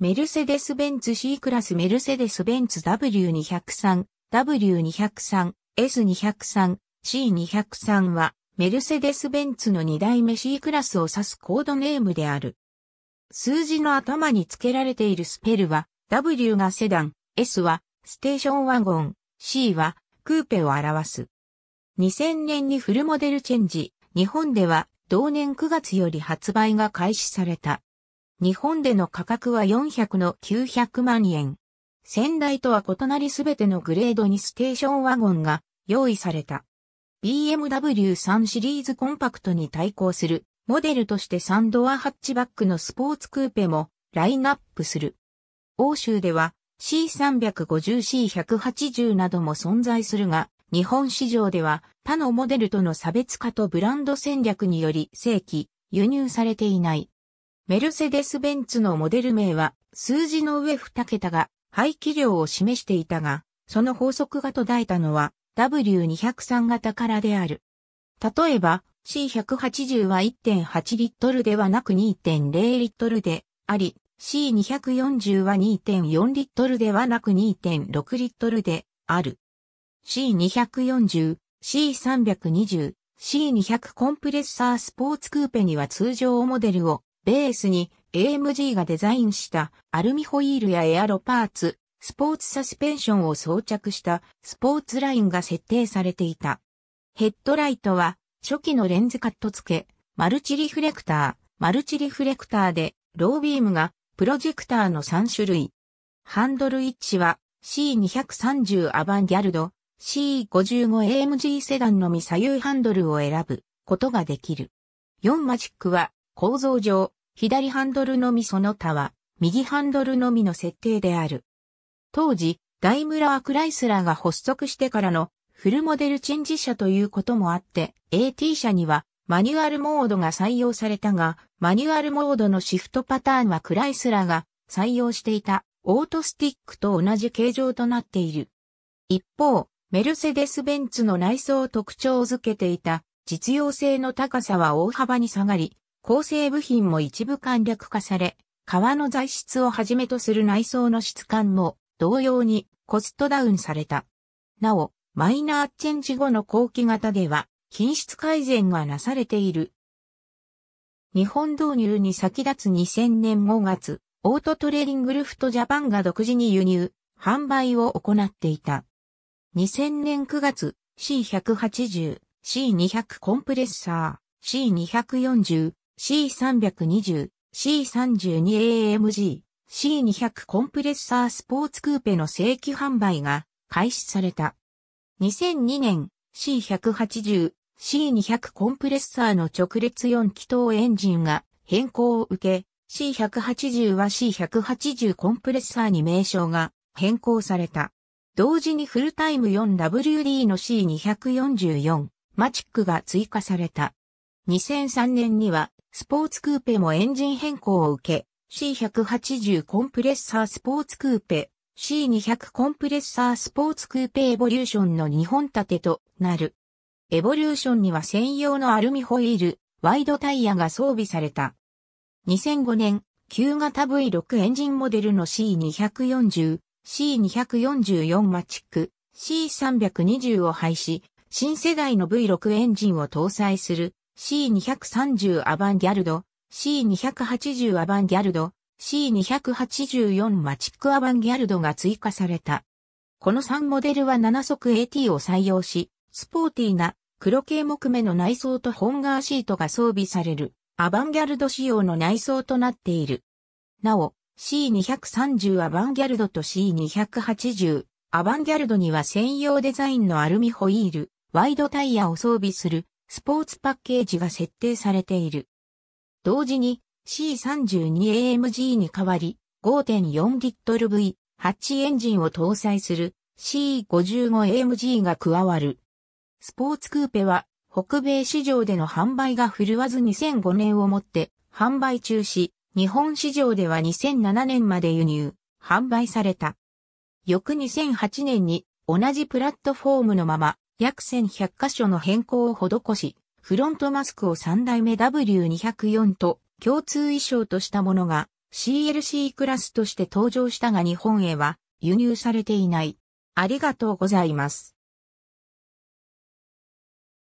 メルセデス・ベンツ C クラスメルセデス・ベンツ W203、W203、S203、C203 は、メルセデス・ベンツの2代目 C クラスを指すコードネームである。数字の頭に付けられているスペルは、W がセダン、S はステーションワゴン、C はクーペを表す。2000年にフルモデルチェンジ、日本では同年9月より発売が開始された。日本での価格は400の900万円。先代とは異なりすべてのグレードにステーションワゴンが用意された。BMW 3シリーズコンパクトに対抗するモデルとして3ドアハッチバックのスポーツクーペもラインナップする。欧州では C350、C180 なども存在するが、日本市場では他のモデルとの差別化とブランド戦略により正規輸入されていない。メルセデス・ベンツのモデル名は数字の上2桁が排気量を示していたが、その法則が途絶えたのは W203 型からである。例えば C180 は1.8リットルではなく2.0リットルであり、C240 は2.4リットルではなく2.6リットルである。C240、C320、C200 コンプレッサースポーツクーペには通常モデルをベースに AMG がデザインしたアルミホイールやエアロパーツ、スポーツサスペンションを装着したスポーツラインが設定されていた。ヘッドライトは初期のレンズカット付け、マルチリフレクター、マルチリフレクターでロービームがプロジェクターの3種類。ハンドル位置は C230 アバンギャルド、C55AMG セダンのみ左右ハンドルを選ぶことができる。4マジックは構造上左ハンドルのみその他は、右ハンドルのみの設定である。当時、ダイムラー・クライスラーが発足してからのフルモデルチェンジ車ということもあって、AT 車にはマニュアルモードが採用されたが、マニュアルモードのシフトパターンはクライスラーが採用していたオートスティックと同じ形状となっている。一方、メルセデス・ベンツの内装を特徴づけていた実用性の高さは大幅に下がり、構成部品も一部簡略化され、革の材質をはじめとする内装の質感も同様にコストダウンされた。なお、マイナーチェンジ後の後期型では品質改善がなされている。日本導入に先立つ2000年5月、オートトレーディングルフトジャパンが独自に輸入、販売を行っていた。2000年9月、C180、C200 コンプレッサー、C240、C320、C32AMG、C200 コンプレッサースポーツクーペの正規販売が開始された。2002年 C180、C200 コンプレッサーの直列4気筒エンジンが変更を受け、C180 は C180 コンプレッサーに名称が変更された。同時にフルタイム 4WD の C244 マチックが追加された。2003年にはスポーツクーペもエンジン変更を受け、C180 コンプレッサースポーツクーペ、C200 コンプレッサースポーツクーペエボリューションの2本立てとなる。エボリューションには専用のアルミホイール、ワイドタイヤが装備された。2005年、旧型 V6 エンジンモデルの C240、C244 マチック、C320 を廃止、新世代の V6 エンジンを搭載する C230 アバンギャルド、C280 アバンギャルド、C284 マチックアバンギャルドが追加された。この3モデルは7速 AT を採用し、スポーティーな黒系木目の内装とホンガーシートが装備されるアバンギャルド仕様の内装となっている。なお、C230 アバンギャルドと C280 アバンギャルドには専用デザインのアルミホイール、ワイドタイヤを装備するスポーツパッケージが設定されている。同時に C32AMG に代わり5 4ル v 8エンジンを搭載する C55AMG が加わる。スポーツクーペは北米市場での販売が振るわず2005年をもって販売中止、日本市場では2007年まで輸入、販売された。翌2008年に同じプラットフォームのまま約1100箇所の変更を施し、フロントマスクを3代目 W204 と共通衣装としたものが CLC クラスとして登場したが日本へは輸入されていない。ありがとうございます。